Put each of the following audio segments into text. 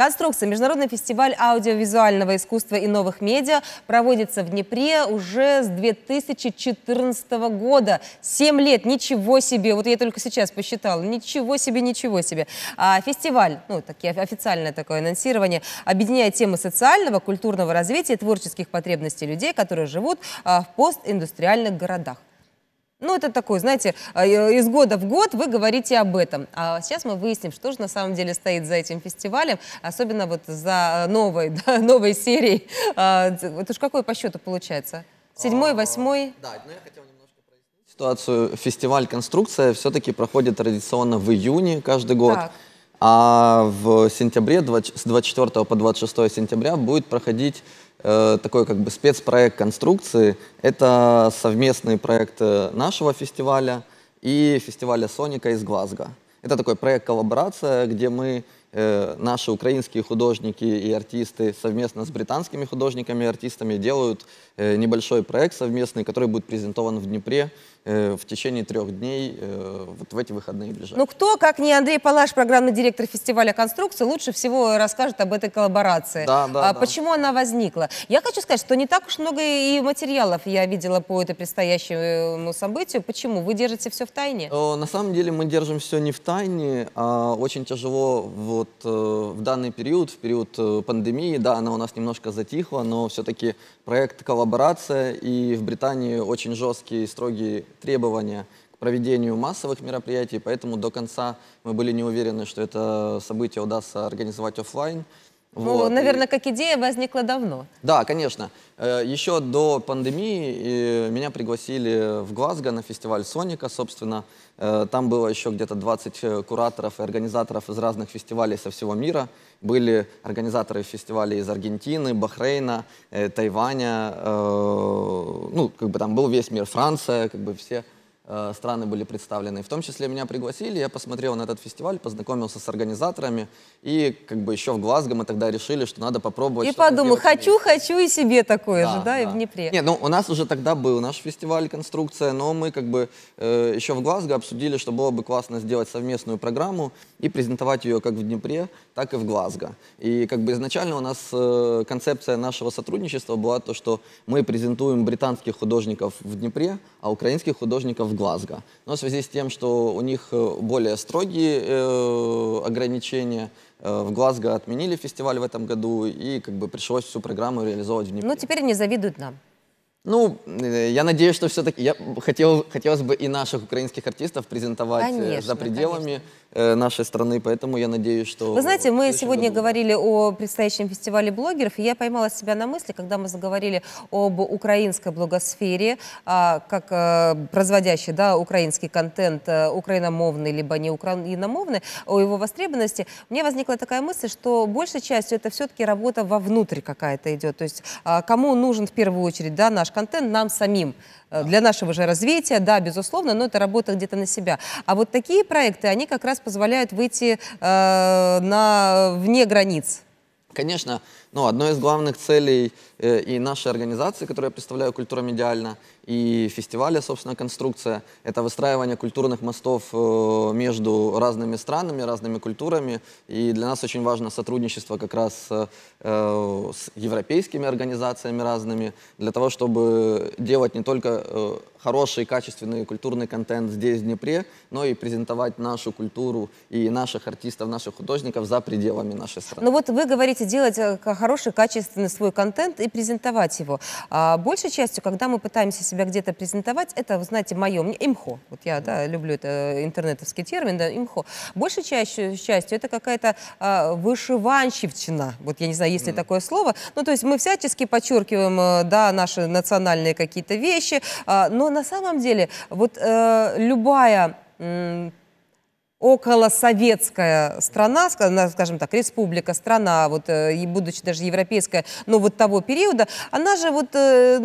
Конструкция Международный фестиваль аудиовизуального искусства и новых медиа проводится в Днепре уже с 2014 года. Семь лет, ничего себе, вот я только сейчас посчитала, ничего себе, ничего себе. А фестиваль, ну, такие, официальное такое анонсирование, объединяет темы социального, культурного развития, творческих потребностей людей, которые живут а, в постиндустриальных городах. Ну, это такой, знаете, э, э, из года в год вы говорите об этом. А сейчас мы выясним, что же на самом деле стоит за этим фестивалем, особенно вот за э, новой, да, новой серией. Это а, уж какой по счету получается? Седьмой, а, восьмой? Да, но ну, я хотел немножко прояснить ситуацию. Фестиваль «Конструкция» все-таки проходит традиционно в июне каждый год. Так. А в сентябре, с 24 по 26 сентября, будет проходить Э, такой как бы спецпроект конструкции. Это совместный проект нашего фестиваля и фестиваля Соника из Глазго. Это такой проект коллаборация, где мы Э, наши украинские художники и артисты совместно с британскими художниками и артистами делают э, небольшой проект совместный, который будет презентован в Днепре э, в течение трех дней, вот в эти выходные ближайшие. Ну кто, как не Андрей Палаш, программный директор фестиваля «Конструкции», лучше всего расскажет об этой коллаборации. Да, да, а, да. Почему она возникла? Я хочу сказать, что не так уж много и материалов я видела по этой предстоящему событию. Почему? Вы держите все в тайне? На самом деле мы держим все не в тайне, а очень тяжело в вот э, в данный период, в период э, пандемии, да, она у нас немножко затихла, но все-таки проект коллаборация и в Британии очень жесткие и строгие требования к проведению массовых мероприятий, поэтому до конца мы были не уверены, что это событие удастся организовать офлайн. Ну, вот. наверное, как идея возникла давно. Да, конечно. Э, еще до пандемии меня пригласили в Глазго на фестиваль Соника, собственно. Э, там было еще где-то 20 э, кураторов и организаторов из разных фестивалей со всего мира. Были организаторы фестивалей из Аргентины, Бахрейна, Тайваня. Ну, как бы там был весь мир, Франция, как бы все Э, страны были представлены. В том числе меня пригласили, я посмотрел на этот фестиваль, познакомился с организаторами, и как бы еще в Глазго мы тогда решили, что надо попробовать. И подумал, хочу, себе. хочу и себе такое да, же, да, да, и в Днепре. Нет, ну у нас уже тогда был наш фестиваль «Конструкция», но мы как бы э, еще в Глазго обсудили, что было бы классно сделать совместную программу и презентовать ее как в Днепре, так и в Глазго. И как бы изначально у нас э, концепция нашего сотрудничества была то, что мы презентуем британских художников в Днепре, а украинских художников в Глазго. Но в связи с тем, что у них э, более строгие э, ограничения, э, в Глазго отменили фестиваль в этом году, и как бы пришлось всю программу реализовывать в Днепре. Ну, теперь они завидуют нам. Ну, э, я надеюсь, что все-таки я хотел, хотелось бы и наших украинских артистов презентовать э, конечно, за пределами конечно. Э, нашей страны, поэтому я надеюсь, что... Вы знаете, мы сегодня году... говорили о предстоящем фестивале блогеров, и я поймала себя на мысли, когда мы заговорили об украинской блогосфере, а, как э, производящий да, украинский контент, э, украиномовный, либо не украиномовный, о его востребованности, мне возникла такая мысль, что большей частью это все-таки работа вовнутрь какая-то идет, то есть а, кому нужен в первую очередь да, наш контент, нам самим, Э, для нашего же развития, да, безусловно, но это работа где-то на себя. А вот такие проекты, они как раз позволяют выйти э, на, вне границ. Конечно, ну, одной из главных целей э, и нашей организации, которую я представляю «Культура медиально», и фестиваля, собственно, «Конструкция», это выстраивание культурных мостов э, между разными странами, разными культурами. И для нас очень важно сотрудничество как раз э, с европейскими организациями разными, для того, чтобы делать не только хороший, качественный культурный контент здесь, в Днепре, но и презентовать нашу культуру и наших артистов, наших художников за пределами нашей страны. Ну вот вы говорите делать хороший, качественный свой контент и презентовать его. А большей частью, когда мы пытаемся себя где-то презентовать, это, вы знаете, мое мнение, имхо. Вот я да, люблю это интернетовский термин, да, имхо. Большей частью, частью это какая-то а, вышиванщивчина. Вот я не знаю, есть ли mm. такое слово. Ну, то есть мы всячески подчеркиваем, э, да, наши национальные какие-то вещи, а, но на самом деле вот э, любая околосоветская страна, скажем так, республика, страна, вот, э, будучи даже европейская, но вот того периода, она же вот э,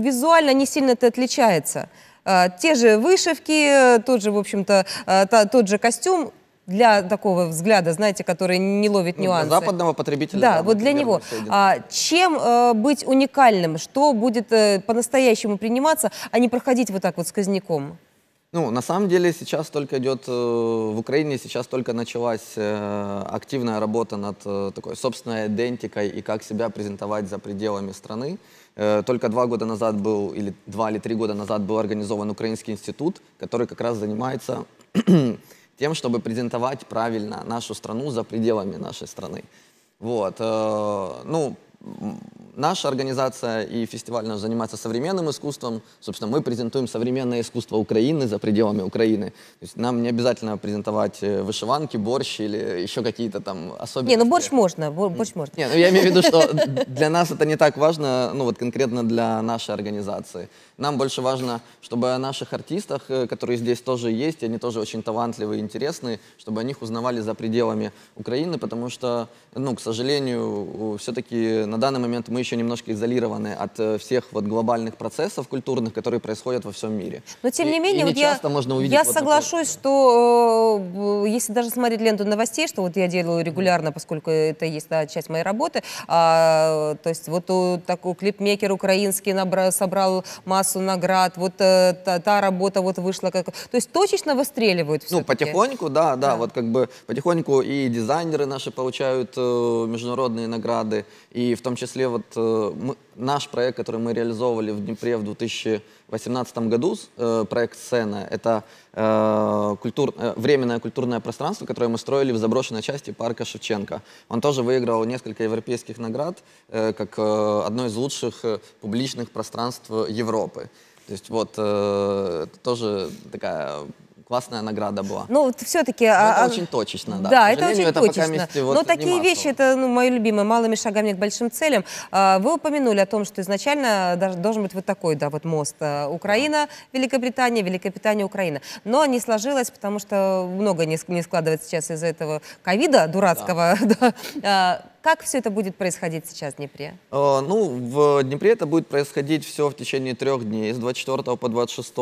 визуально не сильно это отличается. А, те же вышивки, э, тот же, в общем-то, тот же костюм, для такого взгляда, знаете, который не ловит ну, нюансы. Западного потребителя. Да, да вот для него. А чем быть уникальным? Что будет по-настоящему приниматься, а не проходить вот так вот сквозняком? Ну, на самом деле сейчас только идет, э, в Украине сейчас только началась э, активная работа над э, такой собственной идентикой и как себя презентовать за пределами страны. Только два года назад был, или два или три года назад был организован Украинский институт, который как раз занимается тем, чтобы презентовать правильно нашу страну за пределами нашей страны. Вот. Ну, наша организация и фестиваль наш занимается современным искусством. Собственно, мы презентуем современное искусство Украины за пределами Украины. То есть нам не обязательно презентовать э, вышиванки, борщ или еще какие-то там особенности. Не, ну борщ можно, борщ можно. Не, ну я имею в виду, что для нас это не так важно, ну вот конкретно для нашей организации. Нам больше важно, чтобы о наших артистах, э, которые здесь тоже есть, они тоже очень талантливые и интересные, чтобы о них узнавали за пределами Украины, потому что, ну, к сожалению, все-таки на данный момент мы еще еще немножко изолированы от э, всех вот глобальных процессов культурных, которые происходят во всем мире. Но тем не менее, и, и вот я, можно увидеть я вот соглашусь, такое. что э, если даже смотреть ленту новостей, что вот я делаю регулярно, поскольку это есть да, часть моей работы, а, то есть вот у, э, такой клипмейкер украинский набра, собрал массу наград, вот та, та работа вот вышла, как, то есть точечно выстреливают. Ну потихоньку, да, да, да, вот как бы потихоньку и дизайнеры наши получают э, международные награды, и в том числе вот Э, мы, наш проект, который мы реализовывали в Днепре в 2018 году, э, проект «Сцена», это э, культур, э, временное культурное пространство, которое мы строили в заброшенной части парка Шевченко. Он тоже выиграл несколько европейских наград, э, как э, одно из лучших э, публичных пространств Европы. То есть вот э, тоже такая классная награда была. Ну, вот все-таки... Ну, а, это а, очень точечно, да. Да, это очень это точечно. вот, Но ну, такие вещи, это ну, мои любимые, малыми шагами к большим целям. А, вы упомянули о том, что изначально должен быть вот такой, да, вот мост э, Украина, Великобритания, Великобритания, Украина. Но не сложилось, потому что много не, складывается сейчас из-за этого ковида дурацкого. Да. Да. А, как все это будет происходить сейчас в Днепре? Э, ну, в Днепре это будет происходить все в течение трех дней, с 24 по 26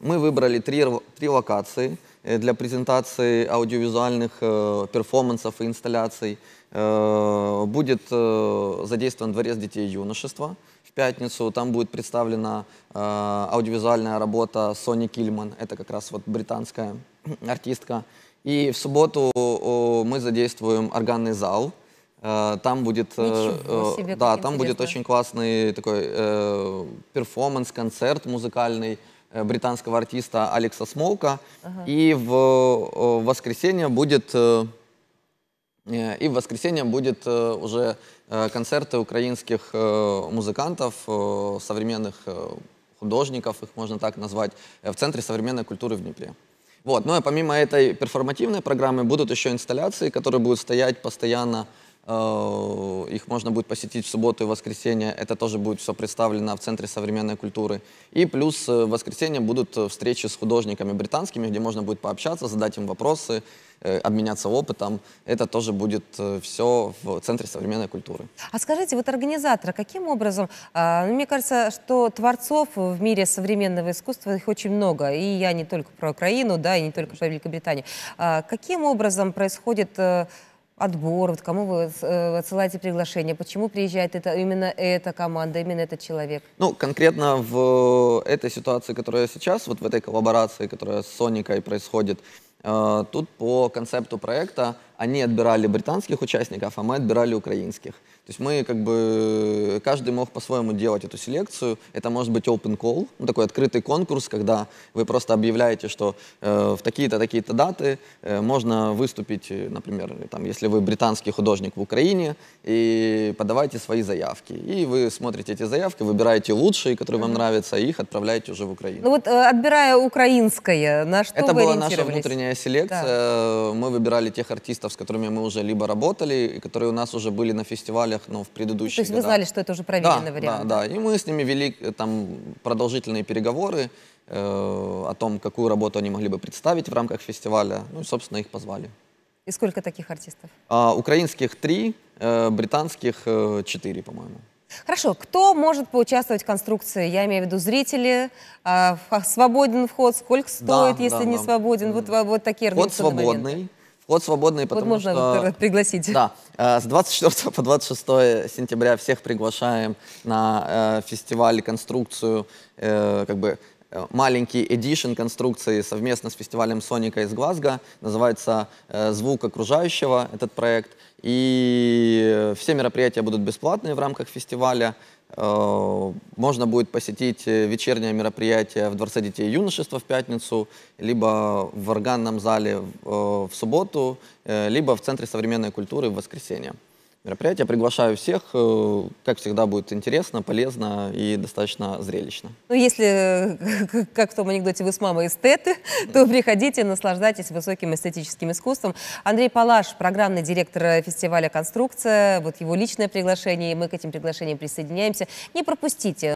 мы выбрали три, три локации э, для презентации аудиовизуальных э, перформансов и инсталляций. Э, будет э, задействован Дворец детей и юношества в пятницу. Там будет представлена э, аудиовизуальная работа Сони Кильман. Это как раз вот британская артистка. И в субботу о, мы задействуем органный зал. Э, там будет, э, себе, да, там будет очень классный такой э, перформанс, концерт музыкальный. Э, британского артиста Алекса Смолка. Ага. И в воскресенье будет... Э, э, и в воскресенье будет уже концерты украинских музыкантов, современных художников, их можно так назвать, в Центре современной культуры в Днепре. Вот. Ну а помимо этой перформативной программы будут еще инсталляции, которые будут стоять постоянно Э, их можно будет посетить в субботу и воскресенье. Это тоже будет все представлено в Центре современной культуры. И плюс э, в воскресенье будут э, встречи с художниками британскими, где можно будет пообщаться, задать им вопросы, обменяться опытом. Это тоже будет все в Центре современной культуры. А скажите, вот организатора, каким образом? Ну, мне кажется, что творцов в мире современного искусства их очень много. И я не только про Украину, да, и не только про Великобританию. А каким образом происходит отбор, вот кому вы э, отсылаете приглашение, почему приезжает это, именно эта команда, именно этот человек? Ну, конкретно в этой ситуации, которая сейчас, вот в этой коллаборации, которая с Соникой происходит, э, тут по концепту проекта они отбирали британских участников, а мы отбирали украинских. То есть мы как бы, каждый мог по-своему делать эту селекцию. Это может быть open call, ну, такой открытый конкурс, когда вы просто объявляете, что э, в такие-то, такие-то даты э, можно выступить, э, например, там, если вы британский художник в Украине, и подавайте свои заявки. И вы смотрите эти заявки, выбираете лучшие, которые вам нравятся, и их отправляете уже в Украину. Ну вот э, отбирая украинское, на что Это была наша внутренняя селекция. Да. Мы выбирали тех артистов, артистов, с которыми мы уже либо работали, и которые у нас уже были на фестивалях, но ну, в предыдущих То есть годах. вы знали, что это уже проверенный да, вариант? Да, да, и мы с ними вели э, там продолжительные переговоры э, о том, какую работу они могли бы представить в рамках фестиваля. Ну и, собственно, их позвали. И сколько таких артистов? А, украинских три, э, британских э, четыре, по-моему. Хорошо, кто может поучаствовать в конструкции? Я имею в виду зрители, э, свободен вход, сколько стоит, да, если да, не да. свободен? Вот, вот такие Вход свободный, вот свободные, потому вот можно что... пригласить. Да. Э, с 24 по 26 сентября всех приглашаем на э, фестиваль «Конструкцию». Э, как бы Э, маленький эдишн конструкции совместно с фестивалем Соника из Глазго. Называется э, «Звук окружающего» этот проект. И все мероприятия будут бесплатные в рамках фестиваля. Э, можно будет посетить вечернее мероприятие в Дворце детей и юношества в пятницу, либо в органном зале в субботу, либо в Центре современной культуры в воскресенье мероприятие. Приглашаю всех. Э, как всегда, будет интересно, полезно и достаточно зрелищно. Ну, если, э, как в том анекдоте, вы с мамой эстеты, то приходите, наслаждайтесь высоким эстетическим искусством. Андрей Палаш, программный директор фестиваля «Конструкция», вот его личное приглашение, и мы к этим приглашениям присоединяемся. Не пропустите.